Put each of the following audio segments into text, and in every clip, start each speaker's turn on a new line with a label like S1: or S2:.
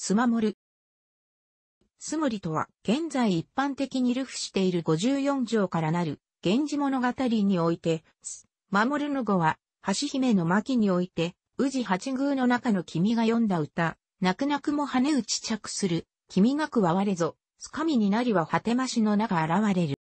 S1: スマモル。スモリとは、現在一般的に流布している54条からなる、源氏物語において、ス、マモルの語は、橋姫の巻において、宇治八宮の中の君が読んだ歌、泣く泣くも羽打ち着する、君が加わわれぞ、つかみになりは果てましの中現れる。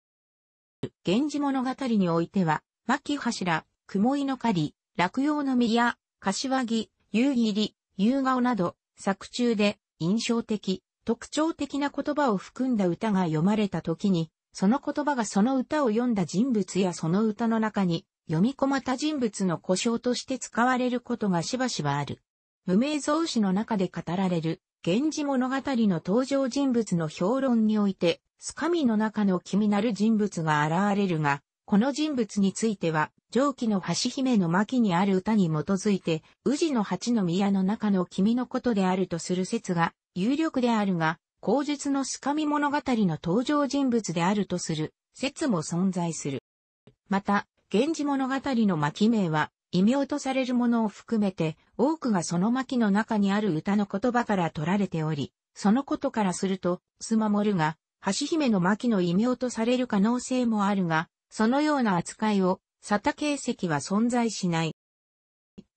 S1: 源氏物語においては、巻柱、雲井の狩り、落葉の実や、柏木、夕霧、夕顔など、作中で、印象的、特徴的な言葉を含んだ歌が読まれた時に、その言葉がその歌を読んだ人物やその歌の中に読み込また人物の故障として使われることがしばしばある。無名造詞の中で語られる、源氏物語の登場人物の評論において、スカミの中の気になる人物が現れるが、この人物については、上記の橋姫の巻にある歌に基づいて、宇治の八の宮の中の君のことであるとする説が有力であるが、口述のすかみ物語の登場人物であるとする説も存在する。また、源氏物語の巻名は、異名とされるものを含めて、多くがその巻の中にある歌の言葉から取られており、そのことからすると、スマモルが、橋姫の巻の異名とされる可能性もあるが、そのような扱いをサタ形跡は存在しない。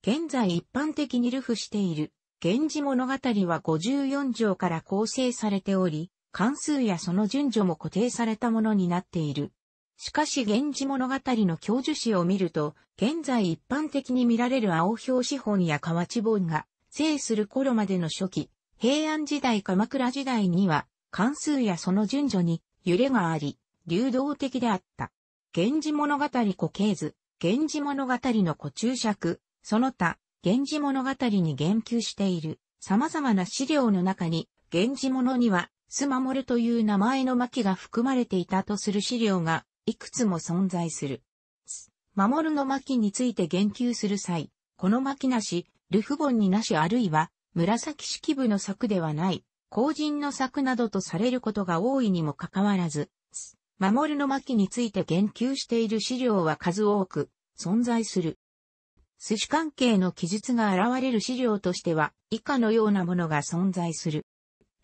S1: 現在一般的に流布している、源氏物語は54条から構成されており、関数やその順序も固定されたものになっている。しかし源氏物語の教授史を見ると、現在一般的に見られる青表紙本や河内本が、生する頃までの初期、平安時代鎌倉時代には、関数やその順序に揺れがあり、流動的であった。源氏物語古系図、源氏物語の古注釈、その他、源氏物語に言及している様々な資料の中に、源氏物には、須守という名前の巻が含まれていたとする資料が、いくつも存在する。守るの巻について言及する際、この巻なし、ルフボンになしあるいは、紫式部の作ではない、後人の作などとされることが多いにもかかわらず、守の巻について言及している資料は数多く存在する。寿司関係の記述が現れる資料としては以下のようなものが存在する。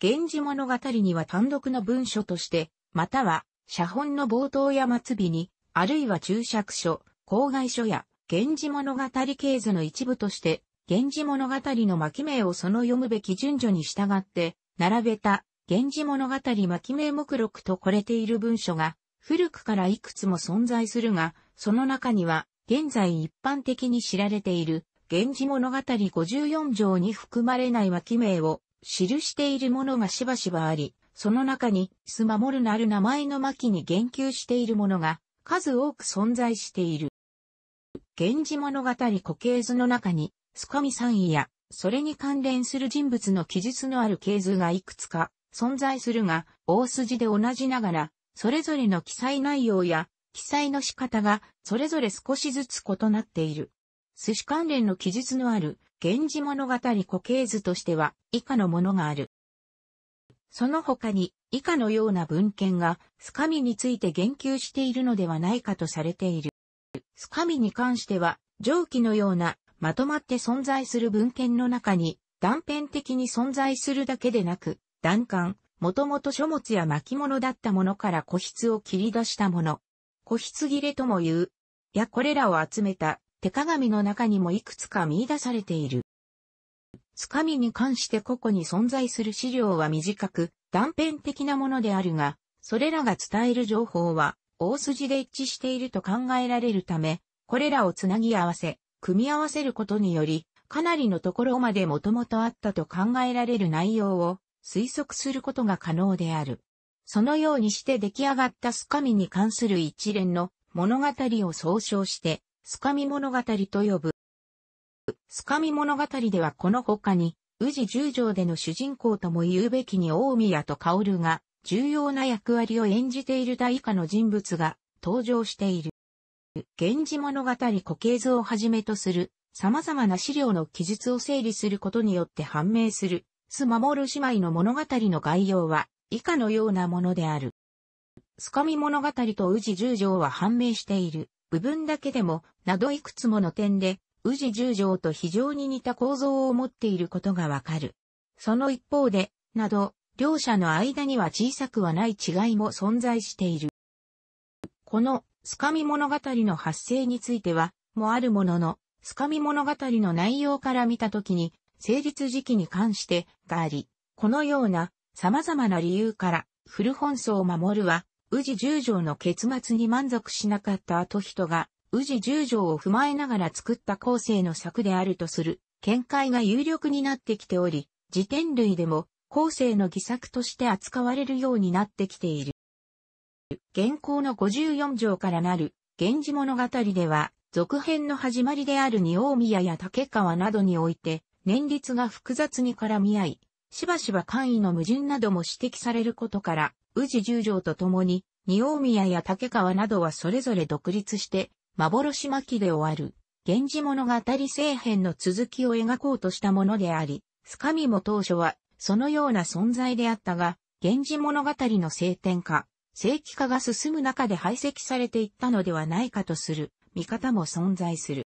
S1: 源氏物語には単独の文書として、または写本の冒頭や末尾に、あるいは注釈書、公害書や源氏物語系図の一部として、源氏物語の巻名をその読むべき順序に従って、並べた源氏物語巻名目録とこれている文書が古くからいくつも存在するが、その中には現在一般的に知られている源氏物語54条に含まれない巻名を記しているものがしばしばあり、その中に、スマモルなる名前の巻に言及しているものが数多く存在している。源氏物語固形図の中に、スカミ三位や、それに関連する人物の記述のある系図がいくつか存在するが、大筋で同じながら、それぞれの記載内容や、記載の仕方が、それぞれ少しずつ異なっている。寿司関連の記述のある、源氏物語固形図としては、以下のものがある。その他に、以下のような文献が、スカミについて言及しているのではないかとされている。スカミに関しては、上記のような、まとまって存在する文献の中に、断片的に存在するだけでなく、弾丸、もともと書物や巻物だったものから個室を切り出したもの。個室切れとも言う。やこれらを集めた手鏡の中にもいくつか見出されている。つかみに関して個々に存在する資料は短く、断片的なものであるが、それらが伝える情報は、大筋で一致していると考えられるため、これらをつなぎ合わせ、組み合わせることにより、かなりのところまでもともとあったと考えられる内容を推測することが可能である。そのようにして出来上がったスカミに関する一連の物語を総称して、スカミ物語と呼ぶ。スカミ物語ではこの他に、宇治十条での主人公とも言うべきに大宮と薫が重要な役割を演じている大以下の人物が登場している。源氏物語固形図をはじめとする様々な資料の記述を整理することによって判明するスもる姉妹の物語の概要は以下のようなものである。スカミ物語と宇治十条は判明している部分だけでも、などいくつもの点で、宇治十条と非常に似た構造を持っていることがわかる。その一方で、など、両者の間には小さくはない違いも存在している。この、スカミ物語の発生については、もあるものの、スカミ物語の内容から見たときに、成立時期に関してがあり、このような様々な理由から古本草を守るは、宇治十条の結末に満足しなかった後人が、宇治十条を踏まえながら作った後世の作であるとする見解が有力になってきており、辞典類でも後世の偽作として扱われるようになってきている。現行の54条からなる源氏物語では、続編の始まりである二大宮や竹川などにおいて、年率が複雑に絡み合い、しばしば簡易の矛盾なども指摘されることから、宇治十条と共に、二大宮や竹川などはそれぞれ独立して、幻巻で終わる、源氏物語政変の続きを描こうとしたものであり、スカミも当初は、そのような存在であったが、源氏物語の聖典化、正規化が進む中で排斥されていったのではないかとする見方も存在する。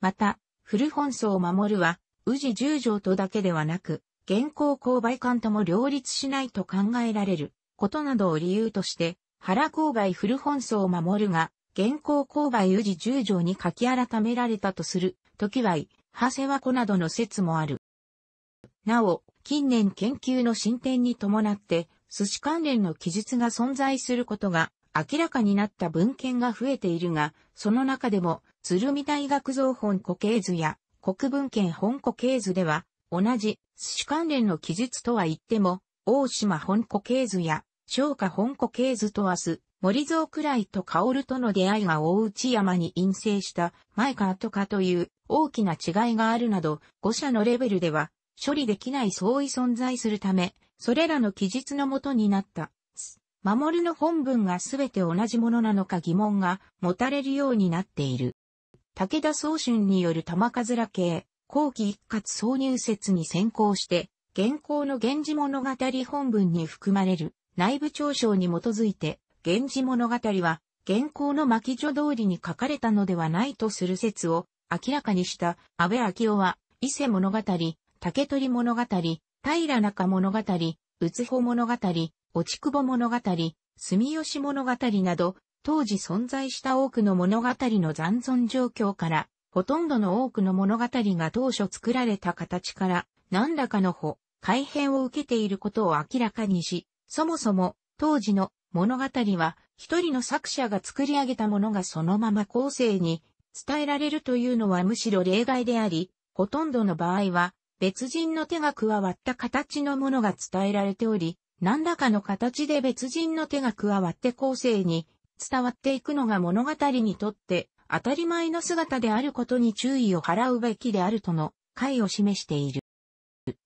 S1: また、古本草を守るは、宇治十条とだけではなく、現行勾配官とも両立しないと考えられることなどを理由として、原勾配古本草を守るが、現行勾配宇治十条に書き改められたとする、時は、長谷和子などの説もある。なお、近年研究の進展に伴って、寿司関連の記述が存在することが明らかになった文献が増えているが、その中でも、鶴見大学造本固形図や国文献本古系図では、同じ寿司関連の記述とは言っても、大島本古系図や、昭華本古系図と明日、森蔵くらいと薫との出会いが大内山に陰性した前か後かという大きな違いがあるなど、5社のレベルでは処理できない相違存在するため、それらの記述のもとになった。守の本文がすべて同じものなのか疑問が持たれるようになっている。武田総春による玉数ら系、後期一括挿入説に先行して、現行の源氏物語本文に含まれる内部調書に基づいて、源氏物語は、現行の巻書通りに書かれたのではないとする説を明らかにした安倍昭夫は、伊勢物語、竹取物語、平中物語、宇津穂物語、落ち久保物語、住吉物語など、当時存在した多くの物語の残存状況から、ほとんどの多くの物語が当初作られた形から、何らかの保、改変を受けていることを明らかにし、そもそも、当時の物語は、一人の作者が作り上げたものがそのまま後世に伝えられるというのはむしろ例外であり、ほとんどの場合は、別人の手が加わった形のものが伝えられており、何らかの形で別人の手が加わって後世に伝わっていくのが物語にとって当たり前の姿であることに注意を払うべきであるとの解を示している。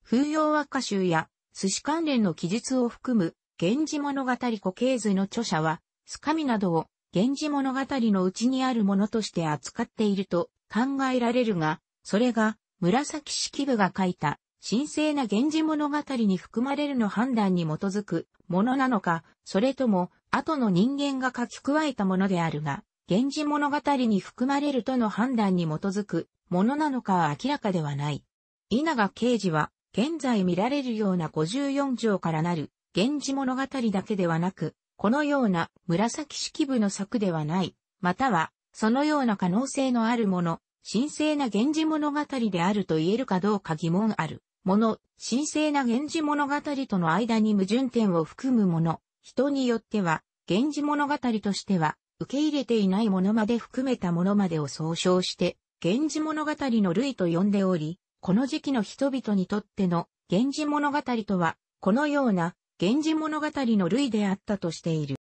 S1: 風洋和歌集や寿司関連の記述を含む源氏物語固形図の著者は、スカミなどを源氏物語のうちにあるものとして扱っていると考えられるが、それが紫式部が書いた神聖な源氏物語に含まれるの判断に基づくものなのか、それとも後の人間が書き加えたものであるが、源氏物語に含まれるとの判断に基づくものなのかは明らかではない。稲賀刑事は、現在見られるような54条からなる、源氏物語だけではなく、このような紫式部の作ではない、または、そのような可能性のあるもの、神聖な源氏物語であると言えるかどうか疑問ある。もの、神聖な源氏物語との間に矛盾点を含むもの、人によっては、源氏物語としては、受け入れていないものまで含めたものまでを総称して、源氏物語の類と呼んでおり、この時期の人々にとっての源氏物語とは、このような源氏物語の類であったとしている。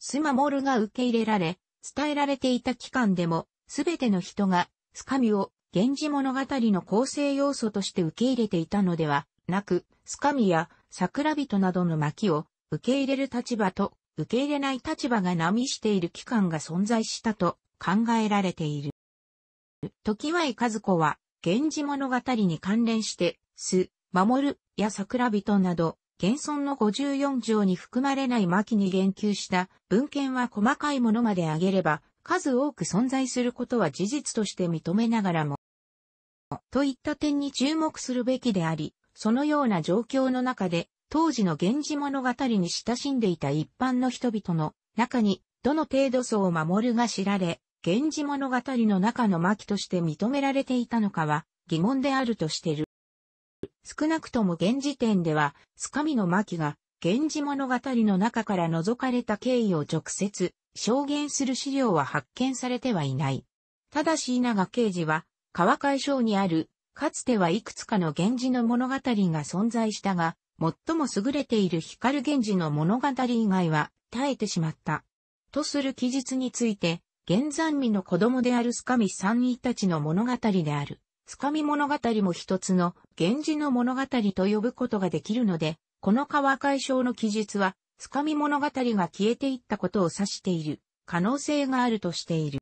S1: スマモルが受け入れられ、伝えられていた期間でも、すべての人が、スカミを、源氏物語の構成要素として受け入れていたのではなく、スカミや桜人などの巻を、受け入れる立場と受け入れない立場が波している機関が存在したと考えられている。時は和子は、源氏物語に関連して、す、守る、や桜人など、現存の54条に含まれない巻に言及した文献は細かいものまで挙げれば、数多く存在することは事実として認めながらも、といった点に注目するべきであり、そのような状況の中で当時の源氏物語に親しんでいた一般の人々の中に、どの程度層を守るが知られ、源氏物語の中の巻として認められていたのかは疑問であるとしてる。少なくとも現時点では、つかみの巻が、源氏物語の中から除かれた経緯を直接、証言する資料は発見されてはいない。ただし稲賀刑事は、川海省にある、かつてはいくつかの源氏の物語が存在したが、最も優れている光源氏の物語以外は耐えてしまった。とする記述について、現山美の子供であるスカミ三位たちの物語である。スカミ物語も一つの源氏の物語と呼ぶことができるので、この川解消の記述は、スカミ物語が消えていったことを指している可能性があるとしている。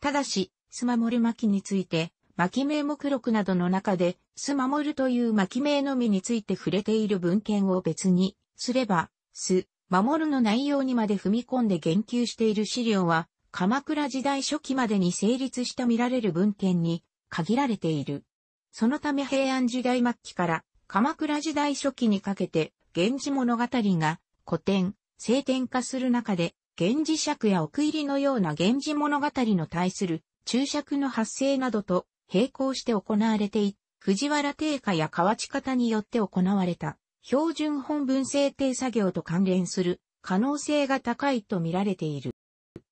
S1: ただし、スマモル巻について、巻名目録などの中で、ス守モという巻名のみについて触れている文献を別に、すれば、ス、守るの内容にまで踏み込んで言及している資料は、鎌倉時代初期までに成立した見られる文献に限られている。そのため平安時代末期から鎌倉時代初期にかけて、源氏物語が古典、聖典化する中で、源氏尺や奥入りのような源氏物語の対する注釈の発生などと並行して行われてい、藤原定家や河内方によって行われた、標準本文制定作業と関連する可能性が高いと見られている。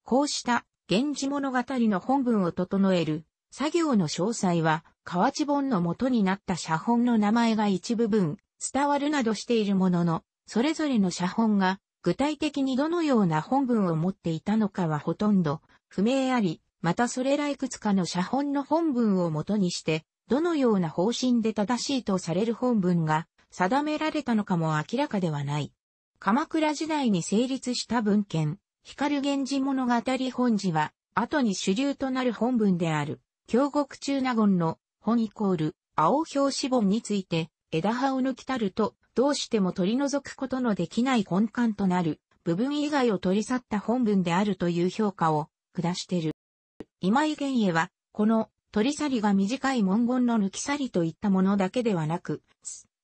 S1: こうした源氏物語の本文を整える作業の詳細は、河内本の元になった写本の名前が一部分伝わるなどしているものの、それぞれの写本が具体的にどのような本文を持っていたのかはほとんど不明あり、またそれらいくつかの写本の本文をもとにして、どのような方針で正しいとされる本文が定められたのかも明らかではない。鎌倉時代に成立した文献、光源氏物語本字は、後に主流となる本文である、京極中納言の本イコール、青表紙本について、枝葉を抜きたると、どうしても取り除くことのできない根幹となる、部分以外を取り去った本文であるという評価を下している。今井玄へは、この取り去りが短い文言の抜き去りといったものだけではなく、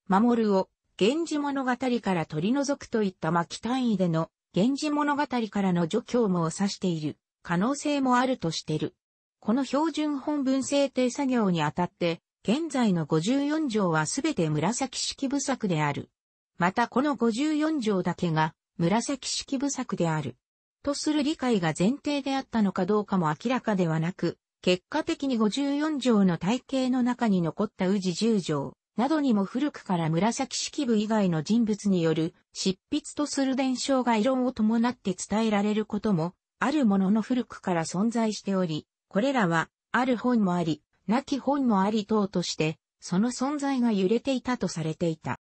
S1: 守るを、源氏物語から取り除くといった巻単位での、源氏物語からの除去も指している、可能性もあるとしてる。この標準本文制定作業にあたって、現在の54条はすべて紫式部作である。またこの54条だけが紫式部作である。とする理解が前提であったのかどうかも明らかではなく、結果的に54条の体系の中に残った宇治10条などにも古くから紫式部以外の人物による執筆とする伝承が異論を伴って伝えられることもあるものの古くから存在しており、これらはある本もあり、なき本もあり等として、その存在が揺れていたとされていた。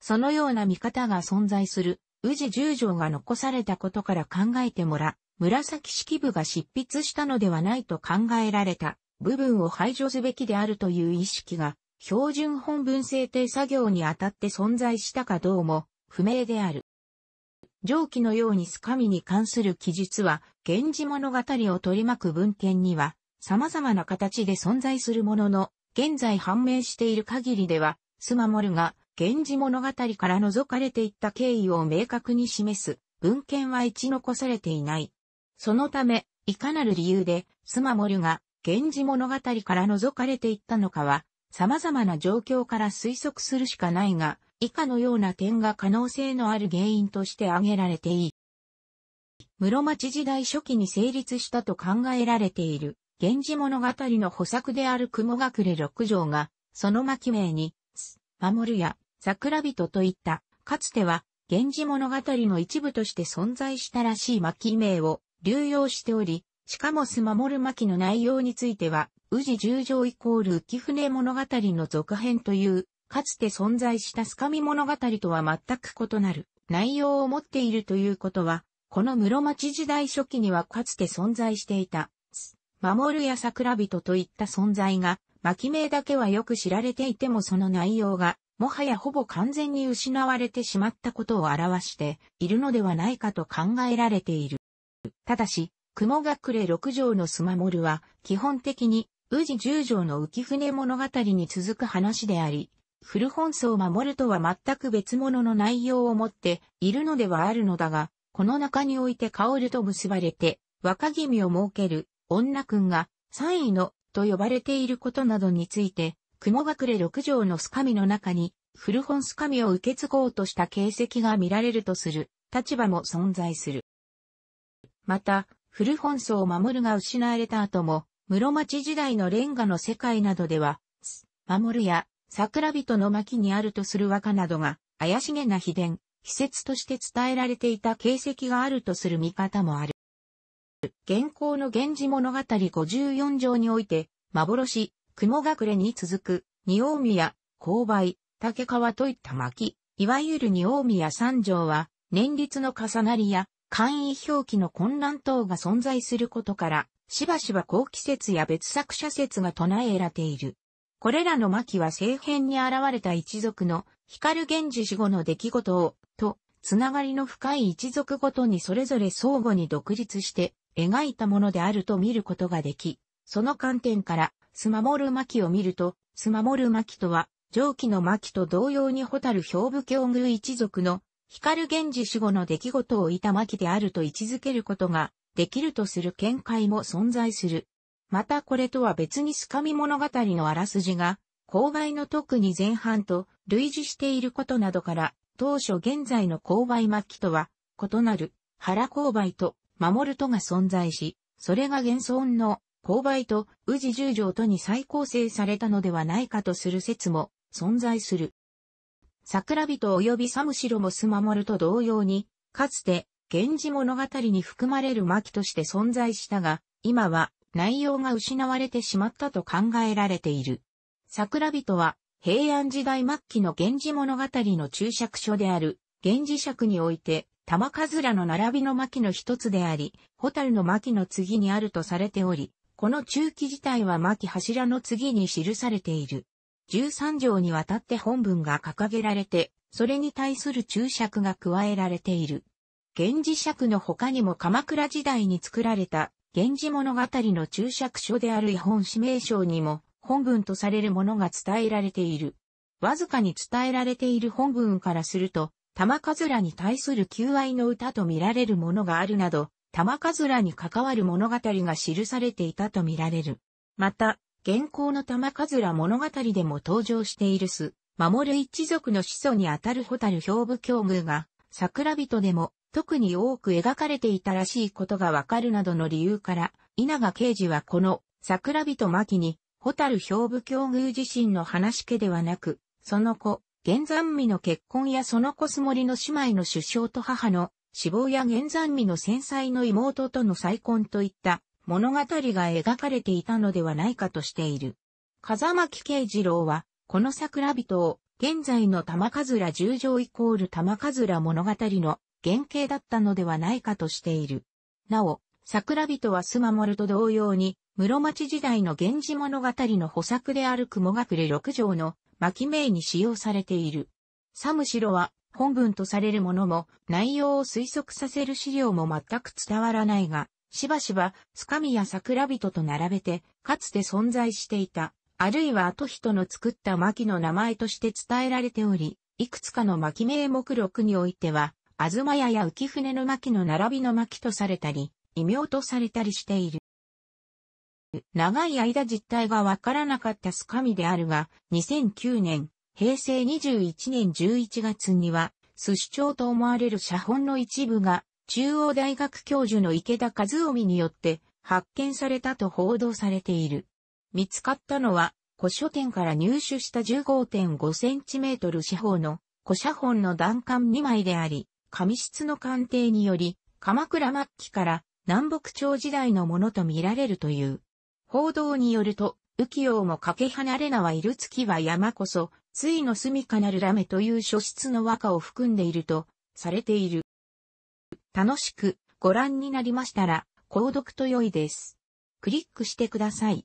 S1: そのような見方が存在する宇治十条が残されたことから考えてもら、紫式部が執筆したのではないと考えられた部分を排除すべきであるという意識が、標準本文制定作業にあたって存在したかどうも不明である。上記のようにスカミに関する記述は、源氏物語を取り巻く文献には、様々な形で存在するものの、現在判明している限りでは、スマモルが源氏物語から除かれていった経緯を明確に示す文献は一残されていない。そのため、いかなる理由で、スマモルが、源氏物語から除かれていったのかは、様々な状況から推測するしかないが、以下のような点が可能性のある原因として挙げられていい。室町時代初期に成立したと考えられている、源氏物語の補作である雲隠れ六条が、その巻名に、守るや、桜人といった、かつては、源氏物語の一部として存在したらしい巻名を流用しており、しかもス守る巻の内容については、宇治十条イコール浮舟物語の続編という、かつて存在したスカミ物語とは全く異なる内容を持っているということは、この室町時代初期にはかつて存在していた、守るや桜人といった存在が巻名だけはよく知られていてもその内容が、もはやほぼ完全に失われてしまったことを表しているのではないかと考えられている。ただし、雲隠れ六条のスマモルは、基本的に、宇治十条の浮舟物語に続く話であり、古本草を守るとは全く別物の内容を持っているのではあるのだが、この中において薫と結ばれて、若君を設ける女君が3位のと呼ばれていることなどについて、雲隠れ六条のスカミの中に、古本スカミを受け継ごうとした形跡が見られるとする立場も存在する。また、古本層を守るが失われた後も、室町時代のレンガの世界などでは、守るや桜人の巻にあるとする和歌などが、怪しげな秘伝、秘説として伝えられていた形跡があるとする見方もある。現行の源氏物語54条において、幻、雲隠れに続く、二大宮、勾配、竹川といった巻、いわゆる二大宮三条は、年率の重なりや、簡易表記の混乱等が存在することから、しばしば後期説や別作者説が唱えられている。これらの巻は政変に現れた一族の光源氏死後の出来事を、と、つながりの深い一族ごとにそれぞれ相互に独立して、描いたものであると見ることができ、その観点から、スマモル巻きを見ると、スマモル巻きとは、上記の巻と同様にホタル兵部境遇一族の光源氏守護の出来事をいた巻であると位置づけることができるとする見解も存在する。またこれとは別にスカミ物語のあらすじが、勾配の特に前半と類似していることなどから、当初現在の勾配巻とは異なる原勾配と守るとが存在し、それが現存の勾配と宇治十条とに再構成されたのではないかとする説も存在する。桜人及びサムシロモス守ると同様に、かつて、源氏物語に含まれる巻として存在したが、今は内容が失われてしまったと考えられている。桜人は平安時代末期の源氏物語の注釈書である源氏尺において玉かずらの並びの巻の一つであり、ホタルの巻の次にあるとされており、この中期自体は巻柱の次に記されている。13条にわたって本文が掲げられて、それに対する注釈が加えられている。源氏尺の他にも鎌倉時代に作られた、源氏物語の注釈書である絵本指名書にも、本文とされるものが伝えられている。わずかに伝えられている本文からすると、玉かずらに対する求愛の歌と見られるものがあるなど、玉かずらに関わる物語が記されていたと見られる。また、現行の玉かずら物語でも登場しているす、守る一族の始祖にあたる蛍兵部境遇が、桜人でも特に多く描かれていたらしいことがわかるなどの理由から、稲賀刑事はこの桜人巻に、蛍兵部境遇自身の話家ではなく、その子、玄山美の結婚やそのコスモリの姉妹の出生と母の死亡や玄山美の戦災の妹との再婚といった物語が描かれていたのではないかとしている。風巻慶次郎は、この桜人を、現在の玉かずら十条イコール玉かずら物語の原型だったのではないかとしている。なお、桜人はスマモルと同様に、室町時代の源氏物語の補作である雲隠れ六条の巻名に使用されている。サムシロは本文とされるものも内容を推測させる資料も全く伝わらないが、しばしばつかみや桜人と並べてかつて存在していた、あるいは後人の作った巻の名前として伝えられており、いくつかの巻名目録においては、東屋や浮舟の巻の並びの巻とされたり、異名とされたりしている。長い間実態がわからなかったスカミであるが、2009年、平成21年11月には、スシ町と思われる写本の一部が、中央大学教授の池田和臣によって発見されたと報道されている。見つかったのは、古書店から入手した1 5 5トル四方の古写本の段刊2枚であり、紙質の鑑定により、鎌倉末期から南北朝時代のものと見られるという。報道によると、浮世もかけ離れなはる月は山こそ、ついの住みかなるラメという書室の和歌を含んでいると、されている。楽しくご覧になりましたら、購読と良いです。クリックしてください。